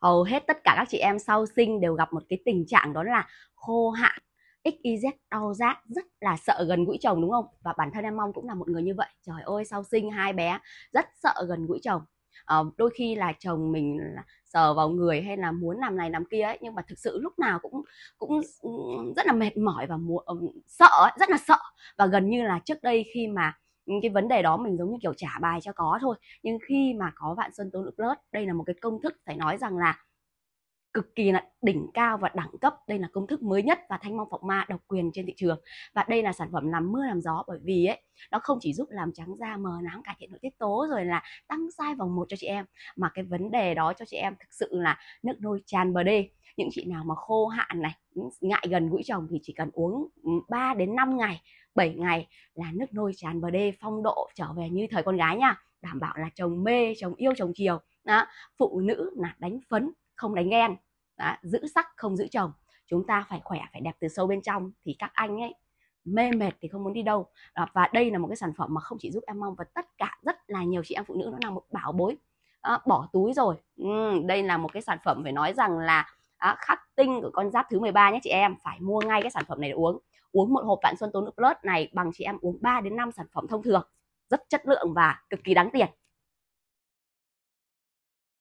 hầu hết tất cả các chị em sau sinh đều gặp một cái tình trạng đó là khô hạn XYZ đau rát rất là sợ gần gũi chồng đúng không? Và bản thân em mong cũng là một người như vậy. Trời ơi sau sinh hai bé rất sợ gần gũi chồng. À, đôi khi là chồng mình sờ vào người hay là muốn làm này làm kia ấy nhưng mà thực sự lúc nào cũng cũng rất là mệt mỏi và muốn, sợ rất là sợ và gần như là trước đây khi mà cái vấn đề đó mình giống như kiểu trả bài cho có thôi nhưng khi mà có vạn xuân tố lực lớt đây là một cái công thức phải nói rằng là cực kỳ là đỉnh cao và đẳng cấp đây là công thức mới nhất và thanh mong phộng ma độc quyền trên thị trường và đây là sản phẩm làm mưa làm gió bởi vì ấy nó không chỉ giúp làm trắng da mờ nám cải thiện nội tiết tố rồi là tăng size vòng một cho chị em mà cái vấn đề đó cho chị em thực sự là nước nôi tràn bờ đê những chị nào mà khô hạn này ngại gần gũi chồng thì chỉ cần uống 3 đến 5 ngày 7 ngày là nước nôi tràn bờ đê phong độ trở về như thời con gái nha đảm bảo là chồng mê chồng yêu chồng chiều đó. phụ nữ là đánh phấn không đánh ghen đó. giữ sắc không giữ chồng chúng ta phải khỏe phải đẹp từ sâu bên trong thì các anh ấy mê mệt thì không muốn đi đâu đó. và đây là một cái sản phẩm mà không chỉ giúp em mong và tất cả rất là nhiều chị em phụ nữ nó là một bảo bối đó, bỏ túi rồi ừ, đây là một cái sản phẩm phải nói rằng là à, khắc tinh của con giáp thứ 13 nhé chị em phải mua ngay cái sản phẩm này để uống uống một hộp vạn xuân tố nữ plus này bằng chị em uống 3 đến 5 sản phẩm thông thường rất chất lượng và cực kỳ đáng tiền